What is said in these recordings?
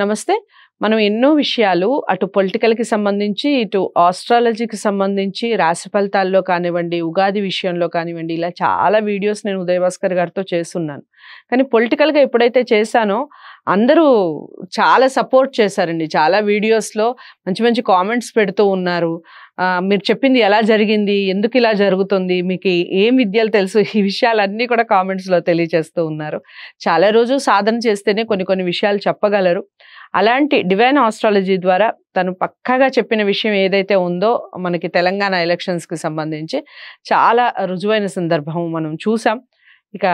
నమస్తే మనం ఎన్నో విషయాలు అటు పొలిటికల్కి సంబంధించి ఇటు ఆస్ట్రాలజీకి సంబంధించి రాశి ఫలితాల్లో కానివ్వండి ఉగాది విషయంలో కానివ్వండి ఇలా చాలా వీడియోస్ నేను ఉదయభాస్కర్ గారితో చేస్తున్నాను కానీ పొలిటికల్గా ఎప్పుడైతే చేశానో అందరూ చాలా సపోర్ట్ చేశారండి చాలా వీడియోస్లో మంచి మంచి కామెంట్స్ పెడుతూ ఉన్నారు మీరు చెప్పింది ఎలా జరిగింది ఎందుకు ఇలా జరుగుతుంది మీకు ఏం విద్యలు తెలుసు ఈ విషయాలన్నీ కూడా కామెంట్స్లో తెలియజేస్తూ ఉన్నారు చాలా రోజు సాధన చేస్తేనే కొన్ని కొన్ని విషయాలు చెప్పగలరు అలాంటి డివైన్ ఆస్ట్రాలజీ ద్వారా తను పక్కాగా చెప్పిన విషయం ఏదైతే ఉందో మనకి తెలంగాణ ఎలక్షన్స్కి సంబంధించి చాలా రుజువైన సందర్భం మనం చూసాం ఇక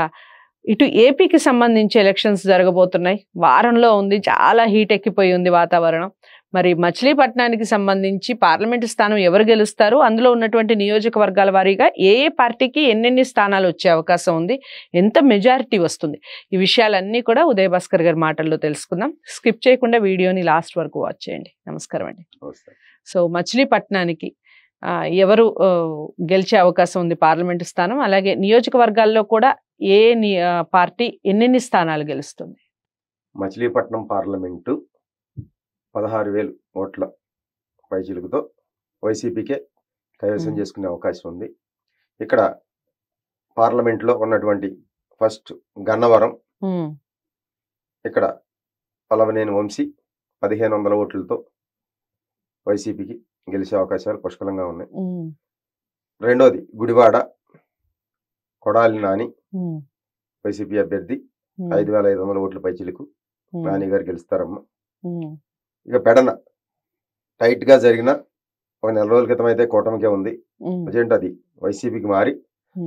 ఇటు ఏపీకి సంబంధించి ఎలక్షన్స్ జరగబోతున్నాయి వారంలో ఉంది చాలా హీట్ ఎక్కిపోయి ఉంది వాతావరణం మరి మచిలీపట్నానికి సంబంధించి పార్లమెంటు స్థానం ఎవరు గెలుస్తారు అందులో ఉన్నటువంటి నియోజకవర్గాల వారీగా ఏ ఏ పార్టీకి ఎన్నెన్ని స్థానాలు వచ్చే అవకాశం ఉంది ఎంత మెజారిటీ వస్తుంది ఈ విషయాలన్నీ కూడా ఉదయ భాస్కర్ గారి మాటల్లో తెలుసుకుందాం స్కిప్ చేయకుండా వీడియోని లాస్ట్ వరకు వాచ్ చేయండి నమస్కారం అండి సో మచిలీపట్నానికి ఎవరు గెలిచే అవకాశం ఉంది పార్లమెంటు స్థానం అలాగే నియోజకవర్గాల్లో కూడా ఏ పార్టీ ఎన్నెన్ని స్థానాలు గెలుస్తుంది మచిలీపట్నం పార్లమెంటు పదహారు వేలు ఓట్ల పైచిలుకుతో వైసీపీకే కైవసం చేసుకునే అవకాశం ఉంది ఇక్కడ పార్లమెంట్లో ఉన్నటువంటి ఫస్ట్ గన్నవరం ఇక్కడ పలవనేని వంశీ పదిహేను వందల ఓట్లతో వైసీపీకి గెలిచే అవకాశాలు పుష్కలంగా ఉన్నాయి రెండోది గుడివాడ కొడాలి నాని వైసీపీ అభ్యర్థి ఐదు వేల ఐదు వందల ఓట్ల పైచిలకు నాని గారు గెలుస్తారమ్మా ఇక పెడన టైట్ గా జరిగిన ఒక నెల రోజుల క్రితం అయితే కూటమికే ఉంది ప్రజెంట్ అది వైసీపీకి మారి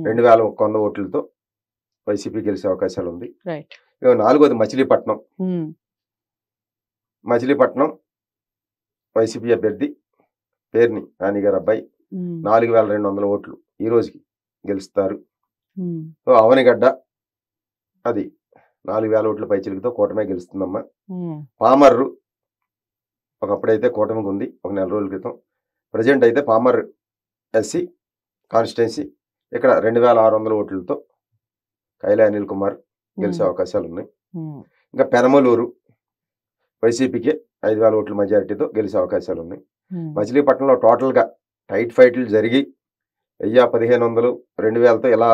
రెండు వేల ఒక్క వంద ఓట్లతో వైసీపీ గెలిచే అవకాశాలు ఉంది నాలుగోది మచిలీపట్నం మచిలీపట్నం వైసీపీ అభ్యర్థి పేరుని నానిగారు అబ్బాయి నాలుగు వేల రెండు వందల ఓట్లు ఈ రోజుకి గెలుస్తారు సో అవనిగడ్డ అది నాలుగు వేల ఓట్ల పైచిలుకతో కూటమే గెలుస్తుందమ్మా పామర్రు ఒకప్పుడైతే కూటమికి ఉంది ఒక నెల రోజుల క్రితం ప్రజెంట్ అయితే పామర్ ఎస్సీ కాన్స్టిట్యున్సీ ఇక్కడ రెండు వేల ఆరు వందల ఓట్లతో కైలా అనిల్ కుమార్ గెలిచే అవకాశాలు ఉన్నాయి ఇంకా పెనమలూరు వైసీపీకి ఐదు వేల ఓట్ల మెజారిటీతో గెలిచే అవకాశాలు ఉన్నాయి మచిలీపట్నంలో టోటల్గా టైట్ ఫైట్లు జరిగి వెయ్యి పదిహేను వందలు రెండు వేలతో ఇలా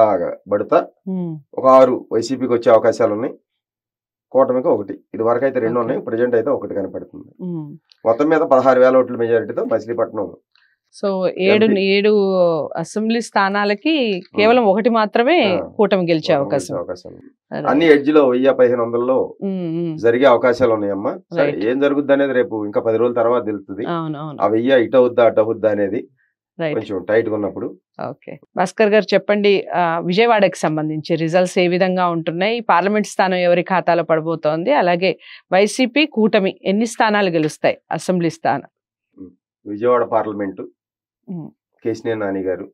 పడతా ఒక ఆరు వైసీపీకి వచ్చే అవకాశాలు ఉన్నాయి కూటమికి ఒకటి ఇది వరకు అయితే రెండు ఉన్నాయి ప్రజెంట్ అయితే ఒకటి కనపడుతుంది మొత్తం మీద పదహారు వేల ఓట్ల మెజారిటీతో మచిలీపట్నం సో ఏడు ఏడు అసెంబ్లీ స్థానాలకి కేవలం ఒకటి మాత్రమే కూటమి గెలిచే అవకాశం అన్ని ఎడ్జ్ లో వెయ్యి పదిహేను వందల్లో జరిగే అవకాశాలు ఉన్నాయమ్మా ఏం జరుగుద్ది అనేది రేపు ఇంకా పది రోజుల తర్వాత తెలుస్తుంది ఆ వెయ్యి ఇటు అవుద్దా అటు అవుద్దా అనేది కొంచెం టైట్ ఉన్నప్పుడు ఓకే భాస్కర్ గారు చెప్పండి విజయవాడకి సంబంధించి రిజల్ట్స్ ఏ విధంగా ఉంటున్నాయి పార్లమెంట్ స్థానం ఎవరి ఖాతాలో పడబోతోంది అలాగే వైసీపీ కూటమి ఎన్ని స్థానాలు గెలుస్తాయి అసెంబ్లీ స్థానం విజయవాడ పార్లమెంటు కేసినే నాని గారు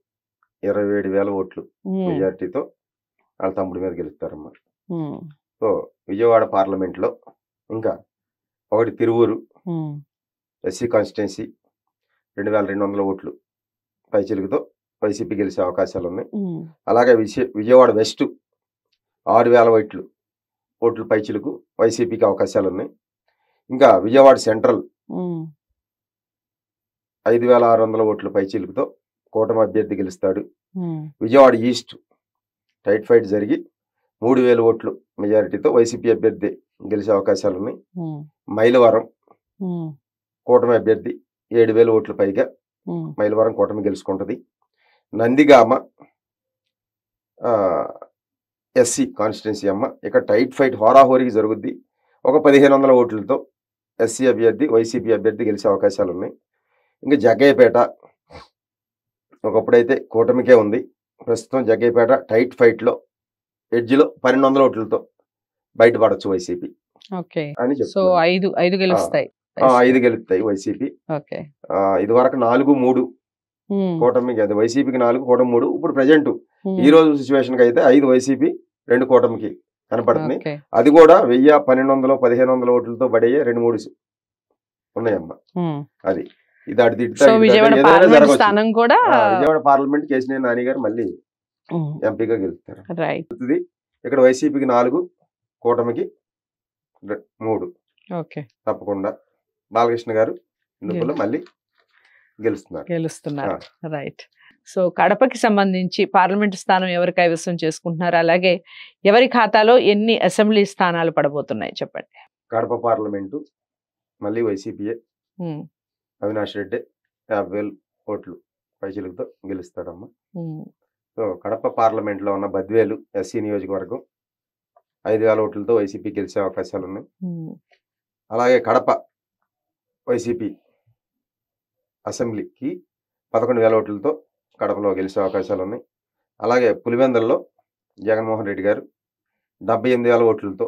ఇరవై ఏడు వేల ఓట్లు మెజార్టీతో వాళ్ళ తమ్ముడి మీద గెలుస్తారన్నమాట సో విజయవాడ పార్లమెంట్ లో ఇంకా ఒకటి తిరువూరు ఎస్సీ కాన్స్టిట్యున్సీ రెండు వేల రెండు వందల ఓట్లు పైచిలుకతో వైసీపీ గెలిచే అవకాశాలు ఉన్నాయి అలాగే విజయ విజయవాడ వెస్ట్ ఆరు వేల ఓట్లు ఓట్లు పైచిలుకు వైసీపీకి అవకాశాలు ఉన్నాయి ఇంకా విజయవాడ సెంట్రల్ ఐదు వేల ఆరు వందల ఓట్లు పైచిలుకతో కూటమి అభ్యర్థి గెలుస్తాడు విజయవాడ ఈస్ట్ టైట్ ఫైట్ జరిగి మూడు వేల ఓట్లు మెజారిటీతో వైసీపీ అభ్యర్థి గెలిచే అవకాశాలు ఉన్నాయి మైలవరం కూటమి అభ్యర్థి ఏడు వేల ఓట్లు పైగా మైలవరం కూటమి గెలుచుకుంటుంది నందిగామ ఎస్సి కాన్స్టిట్యున్సీ అమ్మ ఇక టైట్ ఫైట్ హోరాహోరీకి జరుగుద్ది ఒక పదిహేను వందల ఓట్లతో ఎస్సీ అభ్యర్థి వైసీపీ అభ్యర్థి గెలిచే అవకాశాలు ఉన్నాయి ఇంకా జగ్గయ్యపేట ఒకప్పుడైతే కూటమికే ఉంది ప్రస్తుతం జగ్గయ్యపేట టైట్ ఫైట్లో ఎడ్జిలో పన్నెండు వందల ఓట్లతో బయటపడచ్చు వైసీపీ అని సో ఐదు ఐదు గెలుస్తాయి ఐదు గెలుపుతాయి వైసీపీ ఇది వరకు నాలుగు మూడు కూటమికి అది వైసీపీకి నాలుగు కూటమి మూడు ఇప్పుడు ప్రజెంట్ ఈ రోజు సిచ్యువేషన్ అయితే ఐదు వైసీపీ రెండు కూటమికి కనపడుతుంది అది కూడా వెయ్యి పన్నెండు వందలు పదిహేను వందల ఓట్లతో పడే రెండు మూడు ఉన్నాయమ్మా అది ఇది అటు విజయవాడ పార్లమెంట్ కేసిన నాని గారు మళ్ళీ ఎంపీగా గెలుస్తారు ఇక్కడ వైసీపీకి నాలుగు కూటమికి మూడు తప్పకుండా బాలకృష్ణ గారు మళ్ళీ గెలుస్తున్నారు గెలుస్తున్నారు రైట్ సో కడపకి సంబంధించి పార్లమెంటు స్థానం ఎవరు కైవసం చేసుకుంటున్నారు అలాగే ఎవరి ఖాతాలో ఎన్ని అసెంబ్లీ స్థానాలు పడబోతున్నాయి చెప్పండి కడప పార్లమెంటు మళ్ళీ వైసీపీఏ అవినాష్ రెడ్డి యాభై వేలు ఓట్లు పైచిలతో గెలుస్తాడమ్మా సో కడప పార్లమెంట్లో ఉన్న బద్వేలు ఎస్సీ నియోజకవర్గం ఐదు వేల ఓట్లతో వైసీపీ గెలిచే అవకాశాలు ఉన్నాయి అలాగే కడప వైసీపీ అసెంబ్లీకి పదకొండు వేల ఓట్లతో కడపలో గెలిచే అవకాశాలు ఉన్నాయి అలాగే పులివెందల్లో జగన్మోహన్ రెడ్డి గారు డెబ్బై ఎనిమిది వేల ఓట్లతో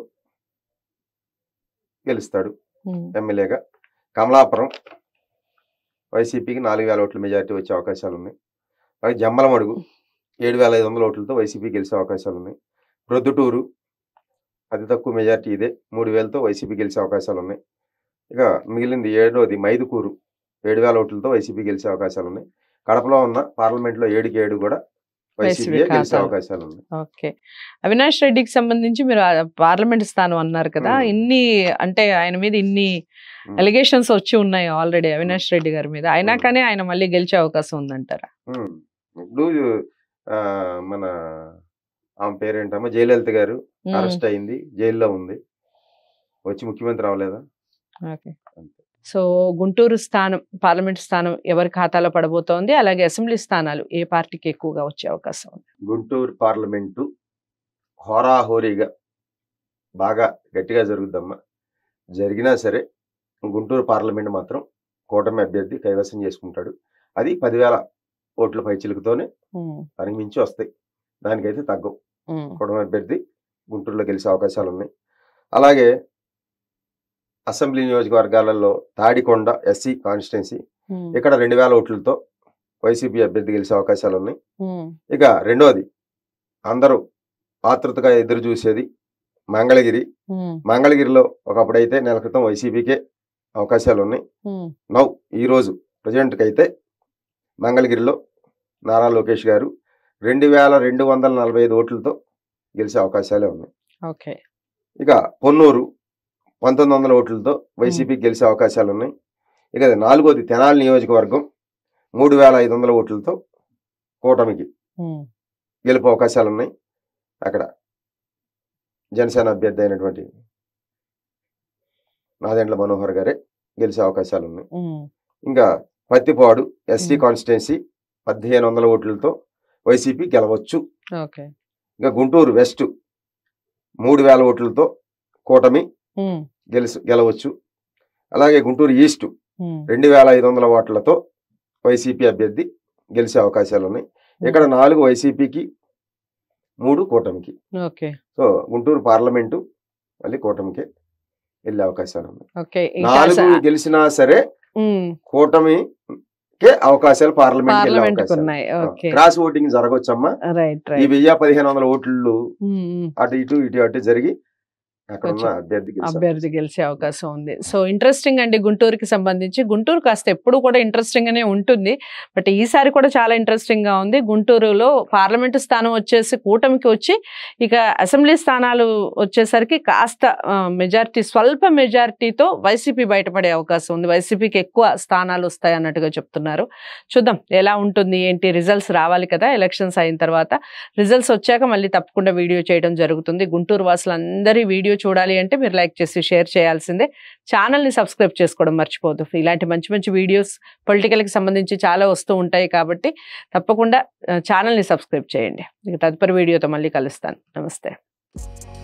గెలుస్తాడు ఎమ్మెల్యేగా కమలాపురం వైసీపీకి నాలుగు వేల ఓట్ల మెజారిటీ వచ్చే అవకాశాలు ఉన్నాయి అలాగే జమ్మలమడుగు ఏడు వేల ఐదు వందల ఓట్లతో వైసీపీ గెలిచే అవకాశాలు ఉన్నాయి ప్రొద్దుటూరు అతి తక్కువ మెజార్టీ ఇదే మూడు వేలతో వైసీపీ గెలిచే అవకాశాలు ఉన్నాయి ఇక మిగిలింది ఏడోది మైదుకూరు ఏడు వేల ఓట్లతో వైసీపీ గెలిచే అవకాశాలు ఉన్నాయి కడపలో ఉన్న పార్లమెంట్లో ఏడుకి ఏడు కూడా ఓకే అవినాష్ రెడ్డికి సంబంధించి మీరు పార్లమెంట్ స్థానం అన్నారు కదా ఇన్ని అంటే ఆయన మీద ఇన్ని అలిగేషన్స్ వచ్చి ఉన్నాయి ఆల్రెడీ అవినాష్ రెడ్డి గారి మీద అయినా కానీ ఆయన మళ్ళీ గెలిచే అవకాశం ఉందంటారా ఇప్పుడు మన ఆమె పేరేంటమ్మా జయలలిత గారు అరెస్ట్ అయింది జైల్లో ఉంది వచ్చి ముఖ్యమంత్రి అవ్వలేదా సో గుంటూరు స్థానం పార్లమెంట్ స్థానం ఎవరి ఖాతాలో పడబోతోంది అలాగే అసెంబ్లీ స్థానాలు ఏ పార్టీకి ఎక్కువగా వచ్చే అవకాశం ఉంది గుంటూరు పార్లమెంటు హోరాహోరీగా బాగా గట్టిగా జరుగుద్దమ్మా జరిగినా సరే గుంటూరు పార్లమెంట్ మాత్రం కూటమి అభ్యర్థి కైవసం చేసుకుంటాడు అది పదివేల ఓట్ల పైచిలుకతోనే పరిమించి వస్తాయి దానికైతే తగ్గం కూటమి అభ్యర్థి గుంటూరులో గెలిచే అవకాశాలు ఉన్నాయి అలాగే అసెంబ్లీ నియోజకవర్గాలలో తాడికొండ ఎస్సీ కాన్స్టిట్యున్సీ ఇక్కడ రెండు వేల ఓట్లతో వైసీపీ అభ్యర్థి గెలిచే అవకాశాలు ఉన్నాయి ఇక రెండోది అందరూ ఆతృతగా ఎదురు చూసేది మంగళగిరి మంగళగిరిలో ఒకప్పుడైతే నెల క్రితం వైసీపీకే అవకాశాలు ఉన్నాయి నౌ ఈరోజు ప్రజెంట్కి అయితే మంగళగిరిలో నారా లోకేష్ గారు రెండు వేల రెండు వందల నలభై ఐదు ఓట్లతో గెలిచే అవకాశాలే ఉన్నాయి ఇక పొన్నూరు పంతొమ్మిది వందల ఓట్లతో వైసీపీ గెలిచే అవకాశాలు ఉన్నాయి ఇక నాలుగోది తెనాలి నియోజకవర్గం మూడు వేల ఐదు వందల ఓట్లతో కూటమికి గెలుపు అవకాశాలు ఉన్నాయి అక్కడ జనసేన అభ్యర్థి అయినటువంటి నాదెండ్ల మనోహర్ గారే గెలిచే అవకాశాలు ఉన్నాయి ఇంకా పత్తిపాడు ఎస్టీ కాన్స్టిట్యున్సీ పదిహేను వందల ఓట్లతో వైసీపీ గెలవచ్చు ఇంకా గుంటూరు వెస్ట్ మూడు వేల ఓట్లతో కూటమి గెలుసు గెలవచ్చు అలాగే గుంటూరు ఈస్ట్ రెండు వేల ఐదు వందల ఓట్లతో వైసీపీ అభ్యర్థి గెలిచే అవకాశాలు ఉన్నాయి ఇక్కడ నాలుగు వైసీపీకి మూడు కూటమికి సో గుంటూరు పార్లమెంటు మళ్ళీ కూటమికి వెళ్ళే అవకాశాలు ఉన్నాయి నాలుగు గెలిచినా సరే కూటమికే అవకాశాలు పార్లమెంట్ క్రాస్ ఓటింగ్ జరగవచ్చమ్మా ఈ వెయ్యి పదిహేను వందల ఓట్లు అటు ఇటు ఇటు అటు జరిగి అభ్యర్థి గెలిచే అవకాశం ఉంది సో ఇంట్రెస్టింగ్ అండి గుంటూరుకి సంబంధించి గుంటూరు కాస్త ఎప్పుడు కూడా ఇంట్రెస్టింగ్ అనే ఉంటుంది బట్ ఈసారి కూడా చాలా ఇంట్రెస్టింగ్ గా ఉంది గుంటూరులో పార్లమెంటు స్థానం వచ్చేసి కూటమికి వచ్చి ఇక అసెంబ్లీ స్థానాలు వచ్చేసరికి కాస్త మెజారిటీ స్వల్ప మెజారిటీతో వైసీపీ బయటపడే అవకాశం ఉంది వైసీపీకి ఎక్కువ స్థానాలు వస్తాయి అన్నట్టుగా చెప్తున్నారు చూద్దాం ఎలా ఉంటుంది ఏంటి రిజల్ట్స్ రావాలి కదా ఎలక్షన్స్ అయిన తర్వాత రిజల్ట్స్ వచ్చాక మళ్ళీ తప్పకుండా వీడియో చేయడం జరుగుతుంది గుంటూరు వాసులందరి వీడియో వీడియో చూడాలి అంటే మీరు లైక్ చేసి షేర్ చేయాల్సిందే ఛానల్ని సబ్స్క్రైబ్ చేసుకోవడం మర్చిపోదు ఇలాంటి మంచి మంచి వీడియోస్ పొలిటికల్కి సంబంధించి చాలా వస్తూ ఉంటాయి కాబట్టి తప్పకుండా ఛానల్ని సబ్స్క్రైబ్ చేయండి ఇక తదుపరి వీడియోతో మళ్ళీ కలుస్తాను నమస్తే